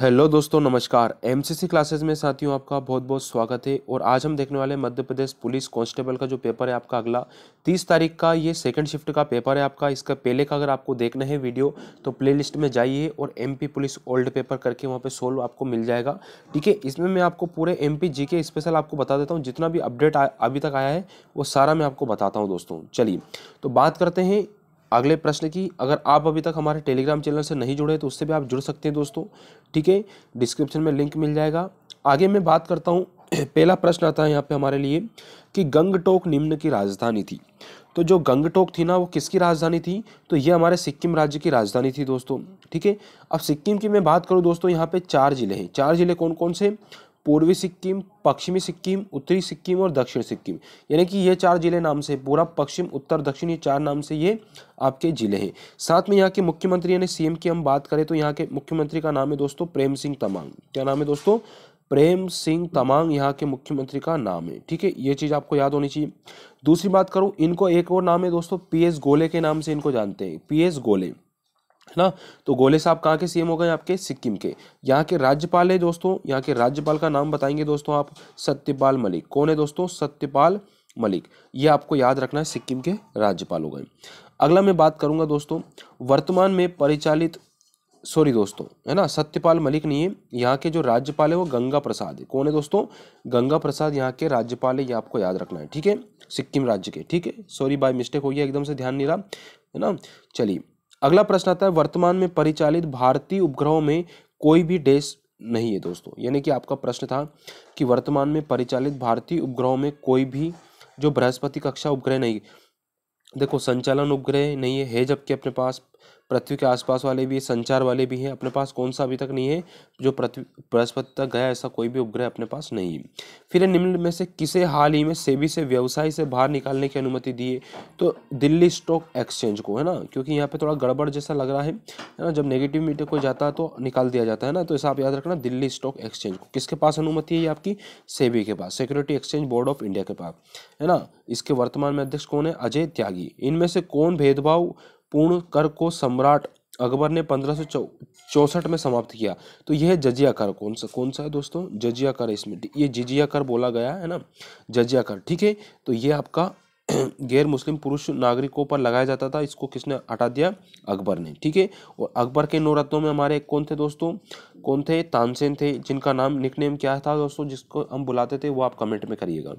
hello दोस्तों नमस्कार MCC classes में साथियों आपका बहुत बहुत स्वागत है और आज हम देखने वाले मध्य प्रदेश पुलिस कांस्टेबल का जो पेपर है आपका अगला 30 तारीख का ये सेकंड शिफ्ट का पेपर है आपका इसका पहले का अगर आपको देखना है वीडियो तो प्लेलिस्ट में जाइए और एमपी पुलिस ओल्ड पेपर करके वहाँ पर सोल्व आपको मिल जाएगा ठीक है इसमें मैं आपको पूरे एम पी स्पेशल आपको बता देता हूँ जितना भी अपडेट अभी तक आया है वो सारा मैं आपको बताता हूँ दोस्तों चलिए तो बात करते हैं अगले प्रश्न की अगर आप अभी तक हमारे टेलीग्राम चैनल से नहीं जुड़े तो उससे भी आप जुड़ सकते हैं दोस्तों ठीक है डिस्क्रिप्शन में लिंक मिल जाएगा आगे मैं बात करता हूँ पहला प्रश्न आता है यहाँ पे हमारे लिए कि गंगटोक निम्न की राजधानी थी तो जो गंगटोक थी ना वो किसकी राजधानी थी तो ये हमारे सिक्किम राज्य की राजधानी थी दोस्तों ठीक है अब सिक्किम की मैं बात करूँ दोस्तों यहाँ पे चार जिले हैं चार जिले कौन कौन से पूर्वी सिक्किम पश्चिमी सिक्किम उत्तरी सिक्किम और दक्षिण सिक्किम यानी कि ये चार जिले नाम से पूरा पश्चिम उत्तर दक्षिण ये चार नाम से ये आपके जिले हैं साथ में यहाँ के मुख्यमंत्री यानी सीएम की हम बात करें तो यहाँ के मुख्यमंत्री का नाम है दोस्तों प्रेम सिंह तमांग क्या नाम है दोस्तों प्रेम सिंह तमांग यहाँ के मुख्यमंत्री का नाम है ठीक है ये चीज़ आपको याद होनी चाहिए दूसरी बात करूँ इनको एक और नाम है दोस्तों पी गोले के नाम से इनको जानते हैं पी गोले है ना तो गोले साहब कहाँ के सीएम हो गए आपके सिक्किम के यहाँ के राज्यपाल है दोस्तों यहाँ के राज्यपाल का नाम बताएंगे दोस्तों आप सत्यपाल मलिक कौन है दोस्तों सत्यपाल मलिक ये आपको याद रखना है सिक्किम के राज्यपाल हो गए अगला मैं बात करूंगा दोस्तों वर्तमान में परिचालित सॉरी दोस्तों है ना सत्यपाल मलिक नहीं है यहाँ के जो राज्यपाल है वो गंगा प्रसाद है कौन है दोस्तों गंगा प्रसाद यहाँ के राज्यपाल है ये आपको याद रखना है ठीक है सिक्किम राज्य के ठीक है सॉरी बाय मिस्टेक हो गया एकदम से ध्यान नहीं रहा है ना चलिए अगला प्रश्न आता है वर्तमान में परिचालित भारतीय उपग्रहों में कोई भी देश नहीं है दोस्तों यानी कि आपका प्रश्न था कि वर्तमान में परिचालित भारतीय उपग्रहों में कोई भी जो बृहस्पति कक्षा उपग्रह नहीं देखो संचालन उपग्रह नहीं है जबकि अपने पास पृथ्वी के आसपास वाले भी संचार वाले भी हैं अपने पास कौन सा अभी तक नहीं है जो पृथ्वी बृहस्पति तक गया ऐसा कोई भी उपग्रह अपने पास नहीं है फिर निम्न में से किसे हाल ही में सेबी से व्यवसाय से बाहर निकालने की अनुमति दी है तो दिल्ली स्टॉक एक्सचेंज को है ना क्योंकि यहाँ पे थोड़ा गड़बड़ जैसा लग रहा है है ना जब नेगेटिव मीटर को जाता है तो निकाल दिया जाता है ना तो ऐसा आप याद रखना दिल्ली स्टॉक एक्सचेंज को किसके पास अनुमति है ये आपकी सेबी के पास security exchange board of India के पास है ना इसके वर्तमान में अध्यक्ष कौन है अजय त्यागी इनमें से कौन भेदभाव पूर्ण कर को सम्राट अकबर ने पंद्रह चौसठ में समाप्त किया तो यह जजिया कर कौन सा कौन सा है दोस्तों जजिया कर इसमें ये जजिया कर बोला गया है ना जजिया कर ठीक है तो ये आपका गैर मुस्लिम पुरुष नागरिकों पर लगाया जाता था इसको किसने हटा दिया अकबर ने ठीक है और अकबर के नौ में हमारे कौन थे दोस्तों कौन थे तानसेन थे जिनका नाम निकनेम क्या था दोस्तों जिसको हम बुलाते थे वो आप कमेंट में करिएगा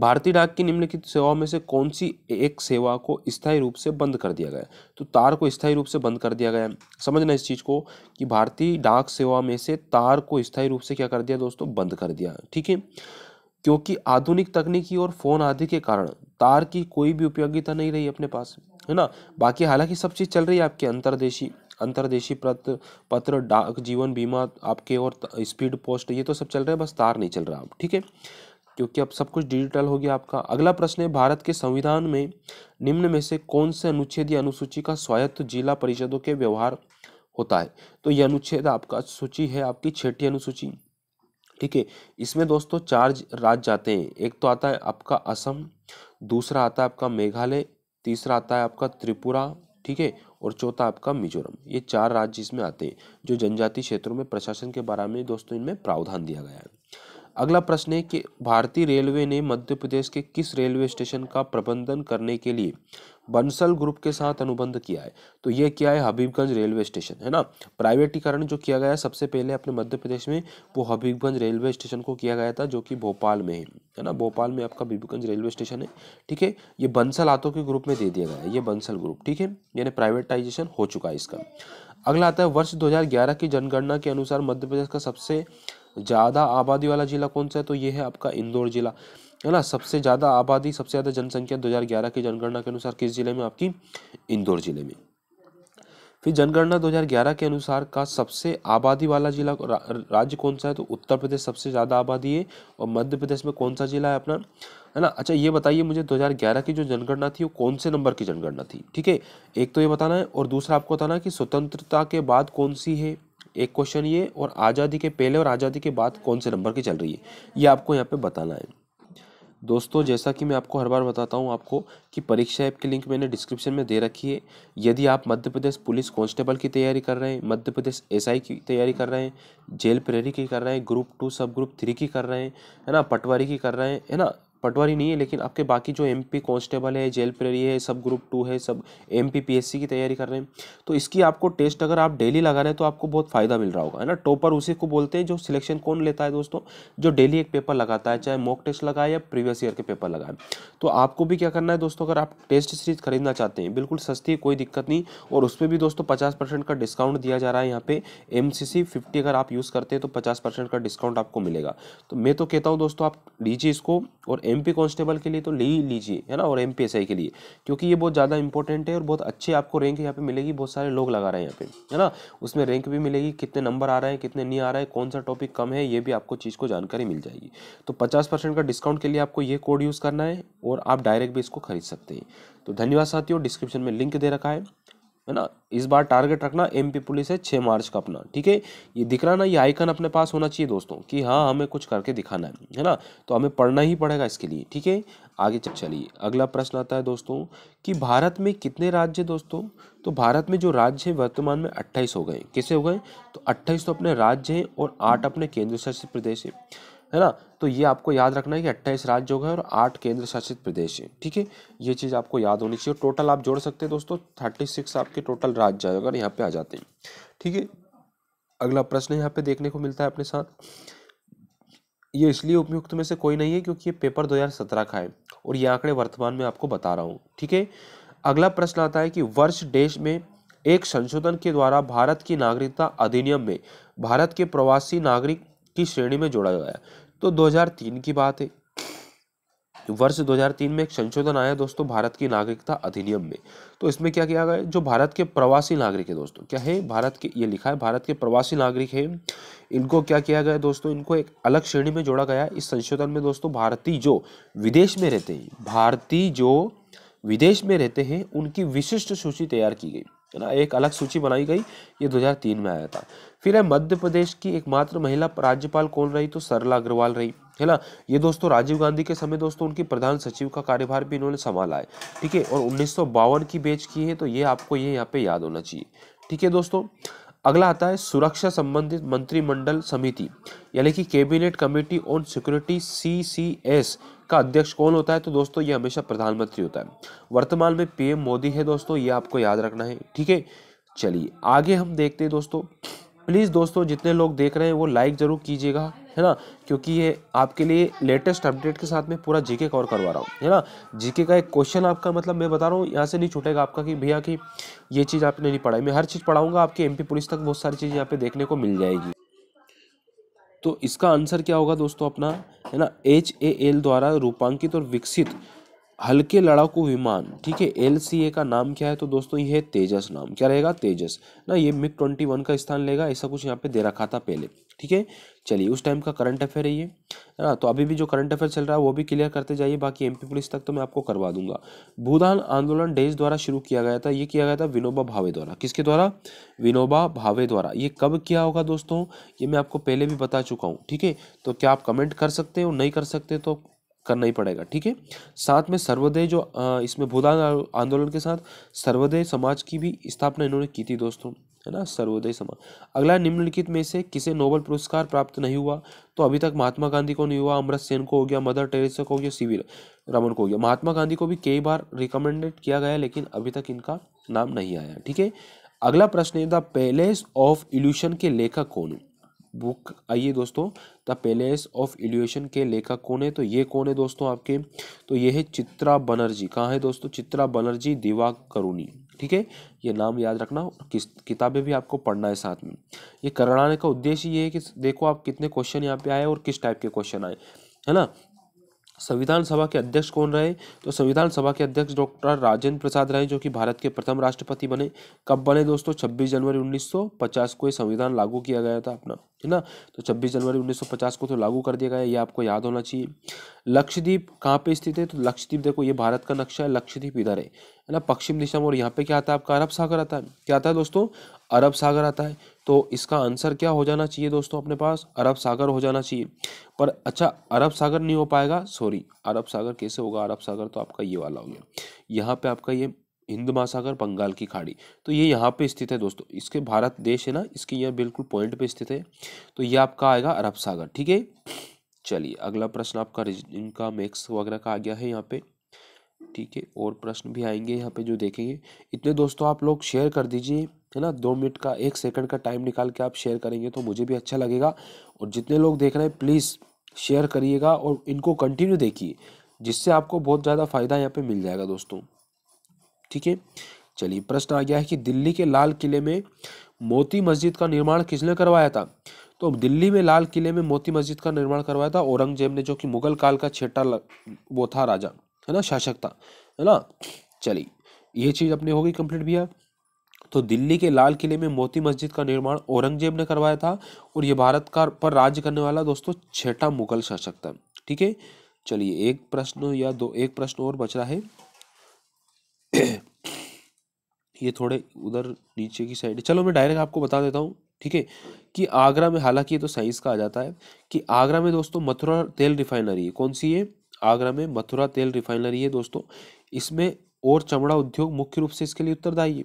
भारतीय डाक की निम्नलिखित सेवाओं में से कौन सी एक सेवा को स्थायी रूप से बंद कर दिया गया तो तार को स्थायी रूप से बंद कर दिया गया समझना इस चीज़ को कि भारतीय डाक सेवा में से तार को स्थायी रूप से क्या कर दिया दोस्तों बंद कर दिया ठीक है क्योंकि आधुनिक तकनीकी और फ़ोन आदि के कारण तार की कोई भी उपयोगिता नहीं रही अपने पास है ना बाकी हालांकि सब चीज़ चल रही है आपके अंतर्देशी अंतर्देशी पत्र पत्र डाक जीवन बीमा आपके और स्पीड पोस्ट ये तो सब चल रहा है बस तार नहीं चल रहा आप ठीक है क्योंकि अब सब कुछ डिजिटल हो गया आपका अगला प्रश्न है भारत के संविधान में निम्न में से कौन से अनुच्छेद या अनुसूची का स्वायत्त जिला परिषदों के व्यवहार होता है तो यह अनुच्छेद आपका सूची है आपकी छठी अनुसूची ठीक है इसमें दोस्तों चार राज्य जाते हैं एक तो आता है आपका असम दूसरा आता है आपका मेघालय तीसरा आता है आपका त्रिपुरा ठीक है और चौथा आपका मिजोरम ये चार राज्य इसमें आते हैं जो जनजातीय क्षेत्रों में प्रशासन के बारे में दोस्तों इनमें प्रावधान दिया गया है अगला प्रश्न है कि भारतीय रेलवे ने मध्य प्रदेश के किस रेलवे स्टेशन का प्रबंधन करने के लिए बंसल ग्रुप के साथ अनुबंध किया है तो यह क्या है हबीबगंज रेलवे स्टेशन है ना प्राइवेटीकरण जो किया गया है सबसे पहले अपने मध्य प्रदेश में वो हबीबगंज रेलवे स्टेशन को किया गया था जो कि भोपाल में है है ना भोपाल में आपका हबीबगंज रेलवे स्टेशन है ठीक है ये बंसल आतो के ग्रुप में दे दिया गया है ये बंसल ग्रुप ठीक है यानी प्राइवेटाइजेशन हो चुका है इसका अगला आता है वर्ष दो की जनगणना के अनुसार मध्य प्रदेश का सबसे ज़्यादा आबादी वाला ज़िला कौन सा है तो ये है आपका इंदौर ज़िला है ना सबसे ज़्यादा आबादी सबसे ज़्यादा जनसंख्या दो की जनगणना के अनुसार किस ज़िले में आपकी इंदौर ज़िले में फिर जनगणना 2011 के अनुसार का सबसे आबादी वाला जिला रा, राज्य कौन सा है तो उत्तर प्रदेश सबसे ज़्यादा आबादी है और मध्य प्रदेश में कौन सा जिला है अपना है ना अच्छा ये बताइए मुझे 2011 की जो जनगणना थी वो कौन से नंबर की जनगणना थी ठीक है एक तो ये बताना है और दूसरा आपको बताना है कि स्वतंत्रता के बाद कौन सी है एक क्वेश्चन ये और आज़ादी के पहले और आज़ादी के बाद कौन से नंबर की चल रही है ये आपको यहाँ पे बताना है दोस्तों जैसा कि मैं आपको हर बार बताता हूँ आपको कि परीक्षा ऐप की लिंक मैंने डिस्क्रिप्शन में दे रखी है यदि आप मध्य प्रदेश पुलिस कांस्टेबल की तैयारी कर रहे हैं मध्य प्रदेश एसआई की तैयारी कर रहे हैं जेल प्रेरी की कर रहे हैं group two sub group three की कर रहे हैं है ना पटवारी की कर रहे हैं है ना पटवारी नहीं है लेकिन आपके बाकी जो एम पी कॉन्स्टेबल है जेल प्रेरी है सब ग्रुप टू है सब M P P S C की तैयारी कर रहे हैं तो इसकी आपको टेस्ट अगर आप डेली लगा रहे हैं तो आपको बहुत फ़ायदा मिल रहा होगा है ना टॉपर उसी को बोलते हैं जो सिलेक्शन कौन लेता है दोस्तों जो डेली एक पेपर लगाता है चाहे मॉक टेस्ट लगाए या प्रीवियस ईयर के पेपर लगाए तो आपको भी क्या करना है दोस्तों अगर आप टेस्ट सीरीज खरीदना चाहते हैं बिल्कुल सस्ती है कोई दिक्कत नहीं और उस पर भी दोस्तों पचास का डिस्काउंट दिया जा रहा है यहाँ पे एम सी सी फिफ्टी अगर आप यूज़ करते हैं तो पचास का डिस्काउंट आपको मिलेगा तो मैं तो कहता हूँ दोस्तों आप लीजिए इसको और एम एम पी कॉन्स्टेबल के लिए तो ले ही लीजिए है ना और एम पी एस आई के लिए क्योंकि ये बहुत ज़्यादा इंपॉर्टेंट है और बहुत अच्छे आपको रैंक यहाँ पे मिलेगी बहुत सारे लोग लगा रहे हैं यहाँ पे है ना उसमें रैंक भी मिलेगी कितने नंबर आ रहे हैं कितने नहीं आ रहे हैं कौन सा टॉपिक कम है ये भी आपको चीज़ को जानकारी मिल जाएगी तो पचास परसेंट का डिस्काउंट के लिए आपको ये कोड यूज़ करना है और आप डायरेक्ट भी इसको खरीद सकते हैं तो धन्यवाद साथियों डिस्क्रिप्शन में लिंक दे रखा है है ना इस बार टारगेट रखना एम पी पुलिस है छः मार्च का अपना ठीक है ये दिख रहा ना ये आइकन अपने पास होना चाहिए दोस्तों कि हाँ हमें कुछ करके दिखाना है है ना तो हमें पढ़ना ही पड़ेगा इसके लिए ठीक है आगे चलिए अगला प्रश्न आता है दोस्तों कि भारत में कितने राज्य दोस्तों तो भारत में जो राज्य है वर्तमान में अट्ठाईस हो गए कैसे हो गए तो अट्ठाईस तो अपने राज्य हैं और आठ अपने केंद्र शासित प्रदेश है है ना तो ये आपको याद रखना है कि अट्ठाईस राज्य हो गए और आठ केंद्र शासित प्रदेश है ठीक है ये चीज़ आपको याद होनी चाहिए टोटल आप जोड़ सकते हैं दोस्तों थर्टी सिक्स आपके टोटल राज्य अगर यहाँ पे आ जाते हैं ठीक है अगला प्रश्न यहाँ पे देखने को मिलता है अपने साथ ये इसलिए उपयुक्त में से कोई नहीं है क्योंकि ये पेपर 2017 का है और ये आंकड़े वर्तमान में आपको बता रहा हूँ ठीक है अगला प्रश्न आता है कि वर्ष देश में एक संशोधन के द्वारा भारत की नागरिकता अधिनियम में भारत के प्रवासी नागरिक की श्रेणी में जोड़ा गया तो 2003 की बात है वर्ष 2003 में एक संशोधन आया दोस्तों भारत की नागरिकता अधिनियम में तो इसमें क्या किया गया जो भारत के प्रवासी नागरिक है दोस्तों क्या है भारत के ये लिखा है भारत के प्रवासी नागरिक है इनको क्या किया गया दोस्तों इनको एक अलग श्रेणी में जोड़ा गया इस संशोधन में दोस्तों भारतीय जो विदेश में रहते हैं भारतीय जो विदेश में रहते हैं उनकी विशिष्ट सूची तैयार की गई है ना एक अलग सूची बनाई गई ये 2003 में आया था फिर है मध्य प्रदेश की एकमात्र महिला राज्यपाल कौन रही तो सरला अग्रवाल रही है ना ये दोस्तों राजीव गांधी के समय दोस्तों उनकी प्रधान सचिव का कार्यभार भी इन्होंने संभाला है ठीक है और उन्नीस की बेच की है तो ये आपको ये यहाँ पे याद होना चाहिए ठीक है दोस्तों अगला आता है सुरक्षा संबंधित मंत्रिमंडल समिति यानी कि cabinet committee on security C C S का अध्यक्ष कौन होता है तो दोस्तों ये हमेशा प्रधानमंत्री होता है वर्तमान में पीएम मोदी है दोस्तों ये आपको याद रखना है ठीक है चलिए आगे हम देखते हैं दोस्तों प्लीज़ दोस्तों जितने लोग देख रहे हैं वो लाइक ज़रूर कीजिएगा है ना क्योंकि ये आपके लिए लेटेस्ट अपडेट के साथ में पूरा जीके कवर करवा रहा हूँ है ना जीके का एक क्वेश्चन आपका मतलब मैं बता रहा हूँ यहाँ से नहीं छूटेगा आपका कि भैया कि ये चीज़ आपने नहीं पढ़ाई मैं हर चीज़ पढ़ाऊँगा आपके एम पुलिस तक बहुत सारी चीज़ यहाँ पे देखने को मिल जाएगी तो इसका आंसर क्या होगा दोस्तों अपना है ना एच ए एल द्वारा रूपांकित और विकसित हल्के लड़ाकू विमान ठीक है एल का नाम क्या है तो दोस्तों ये है तेजस नाम क्या रहेगा तेजस ना ये मिग ट्वेंटी वन का स्थान लेगा ऐसा कुछ यहाँ पे दे रखा था पहले ठीक है चलिए उस टाइम का करंट अफेयर है ये है ना तो अभी भी जो करंट अफेयर चल रहा है वो भी क्लियर करते जाइए बाकी एमपी पुलिस तक तो मैं आपको करवा दूंगा भूदान आंदोलन डेज द्वारा शुरू किया गया था ये किया गया था विनोबा भावे द्वारा किसके द्वारा विनोबा भावे द्वारा ये कब किया होगा दोस्तों ये मैं आपको पहले भी बता चुका हूँ ठीक है तो क्या आप कमेंट कर सकते हो नहीं कर सकते तो करना ही पड़ेगा ठीक है साथ में सर्वोदय जो इसमें भूदान आंदोलन के साथ सर्वोदय समाज की भी स्थापना इन्होंने की थी दोस्तों है ना सर्वोदय समाज अगला निम्नलिखित में से किसे नोबल पुरस्कार प्राप्त नहीं हुआ तो अभी तक महात्मा गांधी को नहीं हुआ अमृत सेन को हो गया मदर टेरेसा को हो गया सीवी रमन को हो गया महात्मा गांधी को भी कई बार रिकमेंडेड किया गया लेकिन अभी तक इनका नाम नहीं आया ठीक है अगला प्रश्न है द पैलेस ऑफ इल्यूशन के लेखक कौन है बुक आइए दोस्तों द पैलेस ऑफ इल्यूशन के लेखक कौन है तो ये कौन है दोस्तों आपके तो ये है चित्रा बनर्जी कहाँ है दोस्तों चित्रा बनर्जी दिवा करुणी ठीक है ये नाम याद रखना किस किताबें भी आपको पढ़ना है साथ में ये कराने का उद्देश्य ये है कि देखो आप कितने क्वेश्चन यहाँ पे आए और किस टाइप के क्वेश्चन आए है ना संविधान सभा के अध्यक्ष कौन रहे तो संविधान सभा के अध्यक्ष डॉक्टर राजेंद्र प्रसाद रहे जो कि भारत के प्रथम राष्ट्रपति बने कब बने दोस्तों 26 जनवरी 1950 को ये संविधान लागू किया गया था अपना है ना तो 26 जनवरी 1950 को तो लागू कर दिया गया ये आपको याद होना चाहिए लक्षद्वीप कहाँ पे स्थित है तो लक्षद्वीप देखो ये भारत का नक्शा है लक्षद्वीप इधर है है ना पश्चिम दिशा में और यहाँ पे क्या आता है आपका अरब सागर आता है क्या आता है दोस्तों अरब सागर आता है तो इसका आंसर क्या हो जाना चाहिए दोस्तों अपने पास अरब सागर हो जाना चाहिए पर अच्छा अरब सागर नहीं हो पाएगा सॉरी अरब सागर कैसे होगा अरब सागर तो आपका ये वाला हो गया यहाँ पे आपका ये हिंद महासागर बंगाल की खाड़ी तो ये यहाँ पे स्थित है दोस्तों इसके भारत देश है ना इसके यहाँ बिल्कुल पॉइंट पे स्थित है तो ये आपका आएगा अरब सागर ठीक है चलिए अगला प्रश्न आपका इनका मैक्स वगैरह का आ गया है यहाँ पे ठीक है और प्रश्न भी आएंगे यहाँ पे जो देखेंगे इतने दोस्तों आप लोग शेयर कर दीजिए है ना दो मिनट का एक सेकंड का टाइम निकाल के आप शेयर करेंगे तो मुझे भी अच्छा लगेगा और जितने लोग देख रहे हैं प्लीज़ शेयर करिएगा और इनको कंटिन्यू देखिए जिससे आपको बहुत ज़्यादा फ़ायदा यहाँ पे मिल जाएगा दोस्तों ठीक है चलिए प्रश्न आ गया है कि दिल्ली के लाल किले में मोती मस्जिद का निर्माण किसने करवाया था तो दिल्ली में लाल किले में मोती मस्जिद का निर्माण करवाया था औरंगजेब ने जो कि मुगल काल का छेटा वो था राजा है ना शासक था है ना चलिए ये चीज़ अपने होगी कंप्लीट भैया तो दिल्ली के लाल किले में मोती मस्जिद का निर्माण औरंगजेब ने करवाया था और ये भारत का पर राज्य करने वाला दोस्तों छठा मुगल शासक था ठीक है चलिए एक प्रश्न या दो एक प्रश्न और बच रहा है ये थोड़े उधर नीचे की साइड चलो मैं डायरेक्ट आपको बता देता हूँ ठीक है कि आगरा में हालांकि ये तो साइंस का आ जाता है कि आगरा में दोस्तों मथुरा तेल रिफाइनरी है कौन सी है आगरा में मथुरा तेल रिफाइनरी है दोस्तों इसमें और चमड़ा उद्योग मुख्य रूप से इसके लिए उत्तरदायी है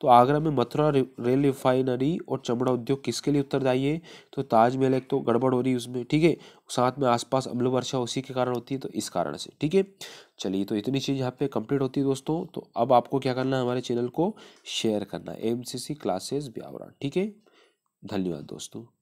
तो आगरा में मथुरा रेल रिफाइनरी और चमड़ा उद्योग किसके लिए उत्तरदायी है तो ताजमहल एक तो गड़बड़ हो रही है उसमें ठीक है साथ में आसपास अम्ल वर्षा उसी के कारण होती है तो इस कारण से ठीक है चलिए तो इतनी चीज़ यहाँ पे कंप्लीट होती है दोस्तों तो अब आपको क्या करना है हमारे चैनल को शेयर करना है एम क्लासेस ब्यावरा ठीक है धन्यवाद दोस्तों